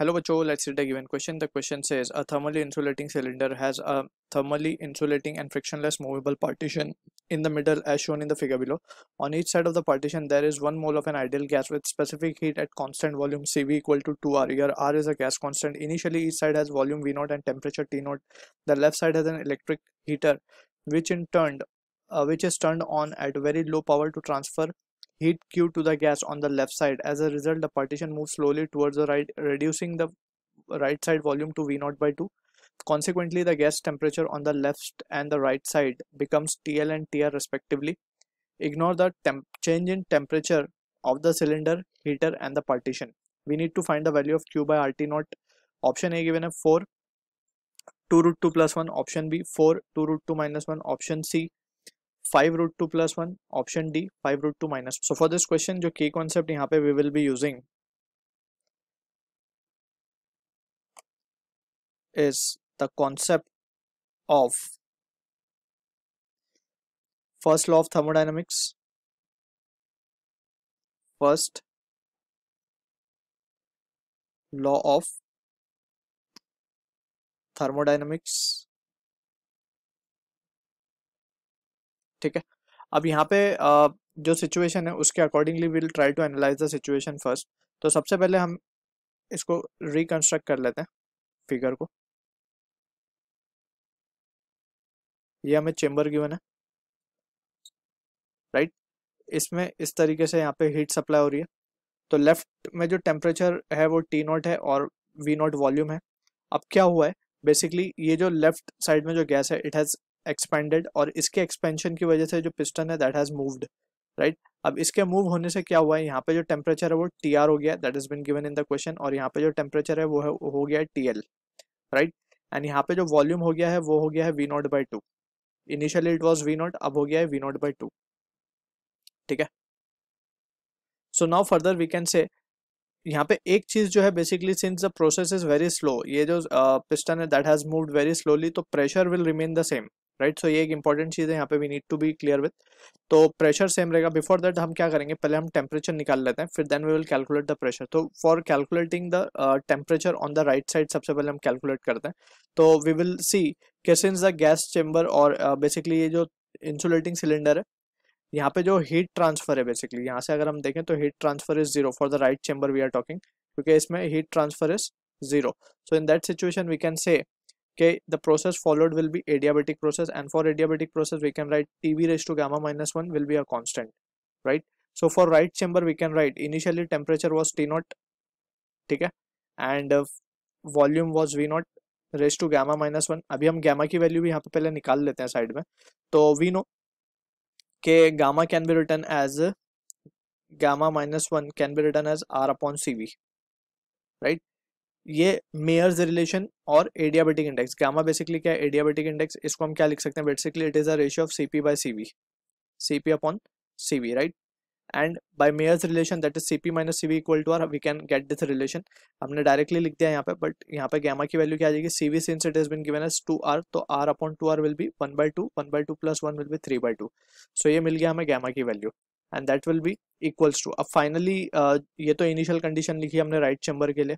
Hello Bacho, let's read the given question. The question says a thermally insulating cylinder has a thermally insulating and frictionless movable partition in the middle as shown in the figure below. On each side of the partition there is 1 mole of an ideal gas with specific heat at constant volume CV equal to 2R. Here R is a gas constant. Initially each side has volume V0 and temperature T0. The left side has an electric heater which in turn uh, which is turned on at very low power to transfer heat Q to the gas on the left side. As a result, the partition moves slowly towards the right, reducing the right side volume to V0 by 2. Consequently, the gas temperature on the left and the right side becomes TL and TR respectively. Ignore the change in temperature of the cylinder, heater and the partition. We need to find the value of Q by RT naught. Option A given a 4, 2 root 2 plus 1, option B 4, 2 root 2 minus 1, option C 5 root 2 plus 1 option D 5 root 2 minus so for this question जो key concept यहाँ पे we will be using is the concept of first law of thermodynamics first law of thermodynamics ठीक है अब यहाँ पे uh, जो situation है उसके accordingly will try to analyse the situation first तो सबसे पहले हम इसको रिकंस्ट्रक्ट कर लेते हैं फिगर को ये हमें चेम्बर गिवन है राइट इसमें इस तरीके से यहाँ पे हीट सप्लाई हो रही है तो लेफ्ट में जो टेम्परेचर है वो टी नॉट है और वी नॉट वॉल्यूम है अब क्या हुआ है बेसिकली ये जो लेफ्ट साइड में जो गैस है इट हैज़ एक्सपेंडेड और इसके एक्सपेंशन की वजह से जो पिस्टन है दैट हैज़ मूव्ड राइट अब इसके मूव होने से क्या हुआ है यहाँ पे जो टेम्परेचर है वो टी आर हो गया that is been given in the question और यहाँ पे जो टेम्परेचर है वो है, हो गया है टी एल राइट एंड यहाँ पे जो वॉल्यूम हो गया है वो हो गया है V not by two initially it was V nought अब हो गया है वी नॉट बाई टू ठीक है so now further we can say यहाँ पे एक चीज जो है basically since the process is very slow ये जो पिस्टन uh, है that has moved very slowly तो pressure will remain the same right so ये एक इंपॉर्टेंट चीज़ है यहाँ पे we need to be clear with तो प्रेशर सेम रहेगा बिफोर दैट हम क्या करेंगे पहले हम टेम्परेचर निकाल लेते हैं फिर then we will calculate the pressure तो for calculating the temperature on the right side सबसे पहले हम कैलकुलेट करते हैं तो वी विल सी कि सिंस द गैस चेम्बर और बेसिकली uh, ये जो इंसुलेटिंग सिलेंडर है यहाँ पे जो हीट ट्रांसफर है बेसिकली यहाँ से अगर हम देखें तो heat transfer is zero for the right chamber we are talking क्योंकि इसमें heat transfer is zero so in that situation we can say okay the process followed will be adiabatic process and for adiabatic process we can write T V raised to gamma minus 1 will be a constant right so for right chamber we can write initially temperature was t naught okay and uh, volume was v naught raised to gamma minus one. One अभी हम gamma की value भी यहाँ पे पहले निकाल लेते हैं साइड में तो वी नो के gamma can be written as gamma minus one can be written as R upon right ये मेयर्स रिलेशन और एडियाबेटिक इंडेक्स गामा बेसिकली क्या है एडियाबेटिक इंडेक्स इसको हम क्या लिख सकते हैं basically it is a ratio of CP P by C V C P upon C V right and by Mayer's relation that is C P minus C V equal to R we can get this relation हमने directly लिख दिया यहाँ पे but यहाँ पे gamma की value क्या आ जाएगी C V since it is been given as two R तो R upon two R will be one by two one by two plus one will be three by two so ये मिल गया हमें gamma की value and that will be equals to अब finally ये तो initial condition लिखी हमने राइट right चैम्बर के लिए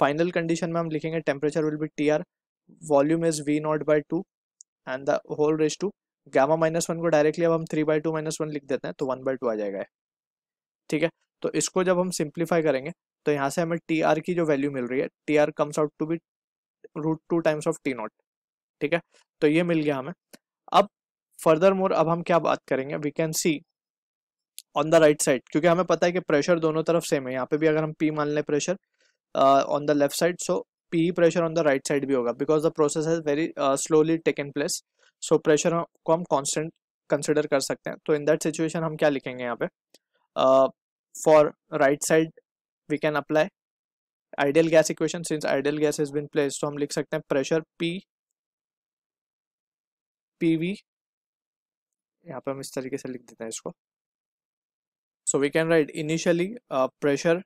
फाइनल कंडीशन में हम लिखेंगे temperature will be T R volume is V not by two and the whole raise to gamma minus one को डायरेक्टली अब हम three by two minus one लिख देते हैं तो वन बाई टू आ जाएगा ठीक है तो इसको जब हम सिंप्लीफाई करेंगे तो यहाँ से हमें टी आर की जो वैल्यू मिल रही है T R comes out to be root two times of T naught ठीक है तो ये मिल गया हमें अब फर्दर मोर अब हम क्या बात करेंगे we can see on the right side क्योंकि हमें पता है कि प्रेशर दोनों तरफ सेम है यहाँ पे भी अगर हम पी मान लें pressure uh, on the left side so pe pressure on the right side bhi hoga because the process has very uh, slowly taken place so pressure ko hum constant consider kar sakte hain तो in that situation hum kya likhenge yahan pe uh, for right side we can apply ideal gas equation since ideal gas has been placed so hum likh sakte hain pressure p pv यहाँ पे हम इस तरीके से लिख देते हैं इसको so we can write initially uh, pressure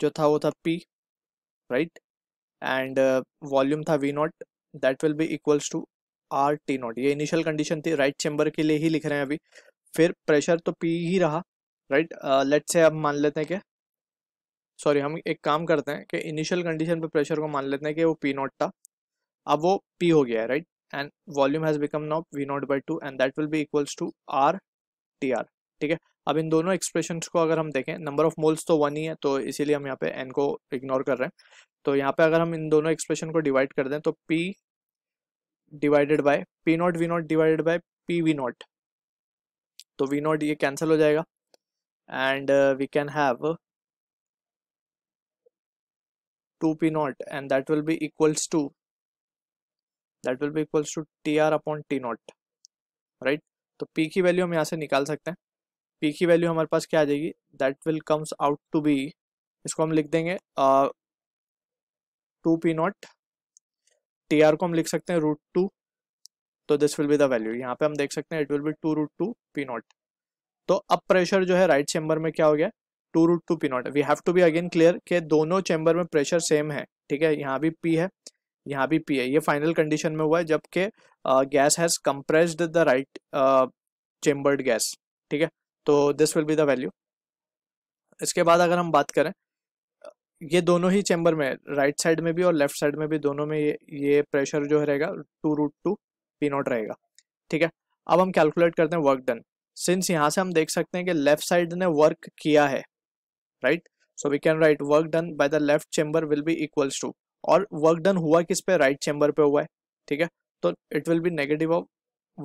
जो था वो था पी राइट एंड वॉल्यूम था V naught that will be equals to R T naught ये इनिशियल कंडीशन थी राइट right चैम्बर के लिए ही लिख रहे हैं अभी फिर प्रेशर तो पी ही रहा राइट लेट से अब मान लेते हैं कि सॉरी हम एक काम करते हैं कि इनिशियल कंडीशन पे प्रेशर को मान लेते हैं कि वो पी नॉट था अब वो पी हो गया है right and volume has become naught V not by two and that will be equals to R T R ठीक है अब इन दोनों एक्सप्रेशन को अगर हम देखें नंबर ऑफ मोल्स तो वन ही है तो इसीलिए हम यहाँ पे एन को इग्नोर कर रहे हैं तो यहाँ पे अगर हम इन दोनों एक्सप्रेशन को डिवाइड कर दें तो P divided by P naught V naught divided by P V naught तो वी नॉट ये कैंसिल हो जाएगा and we can have two P naught and that will be equals to that will be equals to T R upon T naught right तो P की value हम यहाँ से निकाल सकते हैं पी की वैल्यू हमारे पास क्या आ जाएगी that will comes out to be इसको हम लिख देंगे two P naught T R को हम लिख सकते हैं रूट टू तो this will be the value यहाँ पे हम देख सकते हैं it will be two root two P naught तो अब प्रेशर जो है राइट चेम्बर में क्या हो गया two root two P naught we have to be again clear के दोनों चेंबर में प्रेशर सेम है ठीक है यहाँ भी पी है यहाँ भी पी है ये फाइनल कंडीशन में हुआ है जबकि gas has compressed the right chambered gas ठीक है तो this will be the value इसके बाद अगर हम बात करें ये दोनों ही चैम्बर में राइट right साइड में भी और लेफ्ट साइड में भी दोनों में ये ये प्रेशर जो रहेगा two root two P naught रहेगा ठीक है अब हम कैलकुलेट करते हैं वर्क डन सिंस यहाँ से हम देख सकते हैं कि लेफ्ट साइड ने वर्क किया है right so we can write work done by the left chamber will be equals to और वर्क डन हुआ किस पे राइट right चैम्बर पे हुआ है ठीक है तो it will be negative of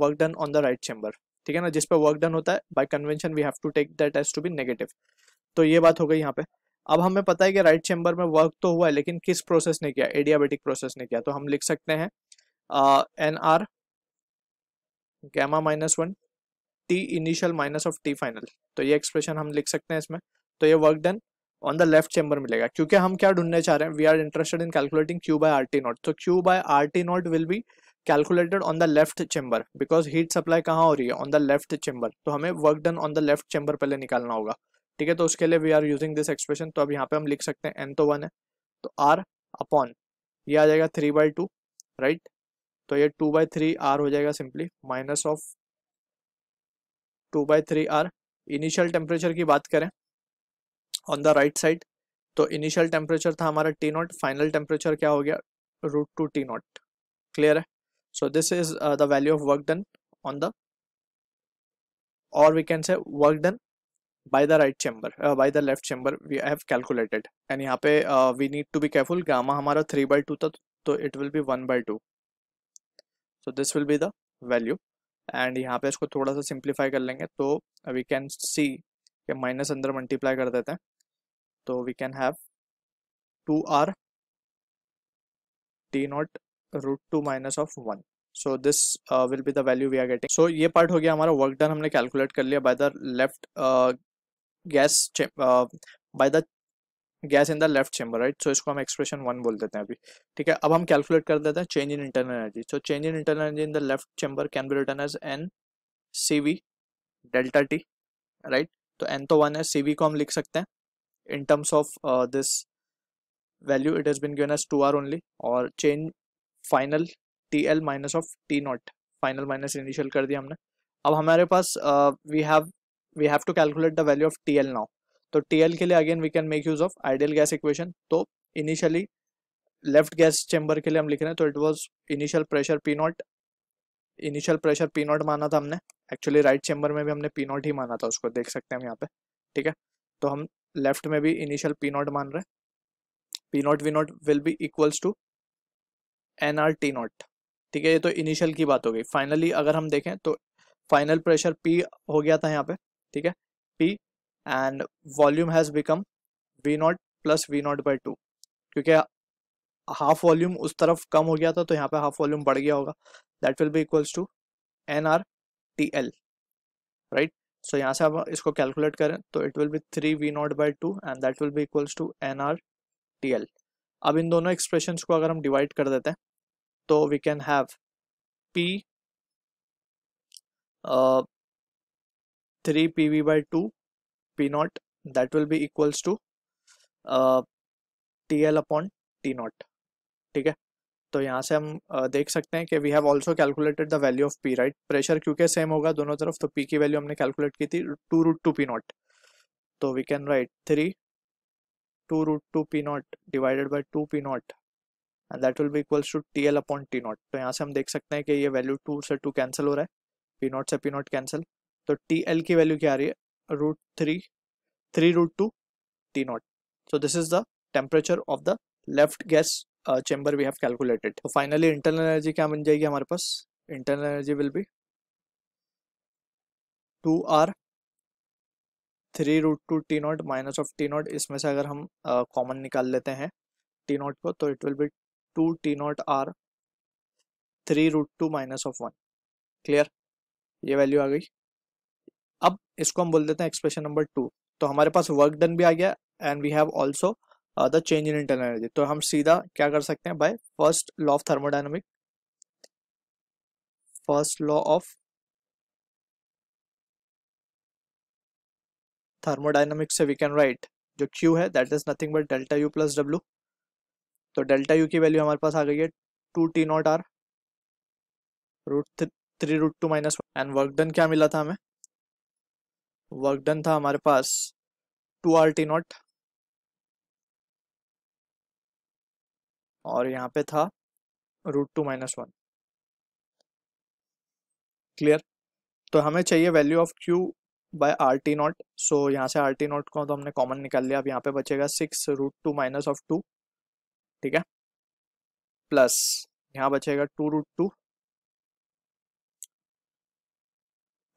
work done on the right chamber ठीक है ना जिसपे वर्क डन होता है by convention we have to take that as to be negative तो ये बात हो गई यहाँ पे अब हमें पता है कि राइट चैम्बर में वर्क तो हुआ है लेकिन किस प्रोसेस ने किया एडियाबेटिक प्रोसेस ने किया तो हम लिख सकते हैं N R gamma minus one T initial minus of T final तो ये एक्सप्रेशन हम लिख सकते हैं इसमें तो ये work done on the left chamber मिलेगा क्योंकि हम क्या ढूंढने चाह रहे हैं we are interested in calculating Q by R T naught तो Q by R T naught will be calculated on the left chamber because heat supply कहाँ हो रही है ऑन द लेफ्ट चेंबर तो हमें work done on the left chamber पहले निकालना होगा ठीक है तो उसके लिए we are using this expression तो अब यहाँ पे हम लिख सकते हैं एन तो वन है तो आर अपॉन ये आ जाएगा थ्री बाई टू राइट तो ये टू बाई थ्री आर हो जाएगा simply minus of two by three R initial temperature की बात करें ऑन द राइट साइड तो इनिशियल टेम्परेचर था हमारा टी नॉट फाइनल टेम्परेचर क्या हो गया root two T naught clear है so this is the value of work done on the और we can say work done by the right chamber by the left chamber we have calculated and यहाँ पे we need to be careful gamma हमारा three by two था तो it will be one by two so this will be the value and यहाँ पे इसको थोड़ा सा सिंप्लीफाई कर लेंगे तो वी कैन सी माइनस अंदर मल्टीप्लाई कर देते हैं we can have two R T naught root two minus of one so this will be the value we are getting so ये पार्ट हो गया हमारा वर्क डन हमने कैलकुलेट कर लिया by the left gas by the gas in the left chamber right so इसको हम expression one बोल देते हैं अभी ठीक है अब हम कैलकुलेट कर देते हैं change in internal energy so change in internal energy in the left chamber can be written as N C V delta T right तो एन तो वन है सी वी को हम लिख सकते हैं in terms of uh, this value it has been given as 2r only or change final tl minus of t naught final minus initial कर दिया हमने अब हमारे पास we have we have to calculate the value of T L now तो tl ke liye again we can make use of ideal gas equation to तो initially left gas chamber के लिए हम लिख रहे हैं तो it was initial pressure P naught initial pressure P naught माना था हमने एक्चुअली राइट चैम्बर में भी हमने पी नॉट ही माना था उसको देख सकते हैं हम यहाँ पे ठीक है तो हम लेफ्ट में भी इनिशियल पी नॉट मान रहे P naught V naught will be equals to N R T naught ठीक है ये तो इनिशियल की बात हो गई फाइनली अगर हम देखें तो फाइनल प्रेशर पी हो गया था यहाँ पे ठीक है P and volume has become V naught plus V not by two क्योंकि हाफ वॉल्यूम उस तरफ कम हो गया था तो यहाँ पे हाफ वॉल्यूम बढ़ गया होगा that will be equals to N R T L right so यहाँ से आप इसको कैलकुलेट करें तो it will be three V not by two and that will be equals to N R T L अब इन दोनों एक्सप्रेशन को अगर हम डिवाइड कर देते हैं तो we can have P three P V by two P naught that will be equals to T L upon T naught ठीक है तो यहाँ से हम देख सकते हैं कि we have also calculated the value of P right pressure क्योंकि सेम होगा दोनों तरफ तो पी की वैल्यू हमने कैलकुलेट की थी two root two P naught तो we can write three two root two P naught divided by two P naught and that will be equals to T L upon T naught तो यहाँ से हम देख सकते हैं कि ये वैल्यू टू से टू कैंसिल हो रहा है पी नॉट से पी नॉट कैंसिल तो टी एल की वैल्यू क्या आ रही है root three three root two T not so this is the temperature of the left gas chamber we have calculated तो फाइनली इंटरनल एनर्जी क्या बन जाएगी हमारे पास internal energy will be two R three root two T naught minus of T naught इसमें से अगर हम कॉमन uh, निकाल लेते हैं टी नॉट को तो it will be two T naught R three root two minus of one clear ये वैल्यू आ गई अब इसको हम बोल देते हैं एक्सप्रेशन नंबर टू तो हमारे पास वर्क डन भी आ गया and we have also the change in internal energy तो हम सीधा क्या कर सकते हैं by first law of thermodynamic first law of thermodynamic से वी कैन राइट जो Q है that is nothing but delta U plus W तो डेल्टा U की वैल्यू हमारे पास आ गई है two T naught R root three root two minus and work done क्या मिला था हमें वर्क डन था हमारे पास टू आर टी नॉट और यहाँ पे था root two minus one clear तो हमें चाहिए value of Q by R T not so यहाँ से आर टी नॉट को तो हमने कॉमन निकाल लिया अब यहाँ पे बचेगा six root two minus of two ठीक है प्लस यहाँ बचेगा two root two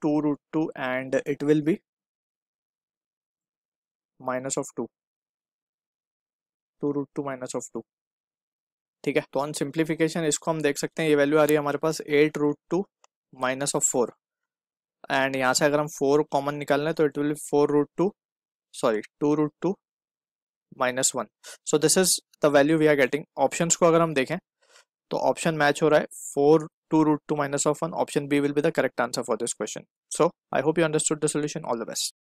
two root two and it will be minus of two two root two minus of two ठीक है तो ऑन सिंप्लीफिकेशन इसको हम देख सकते हैं ये वैल्यू आ रही है हमारे पास eight root two minus of four and यहाँ से अगर हम फोर कॉमन निकाल लें तो it will four root two sorry two root two minus one so this is the value we are getting option को अगर हम देखें तो ऑप्शन मैच हो रहा है four two root two minus of one option B will be the correct answer for this question so I hope you understood the solution all the best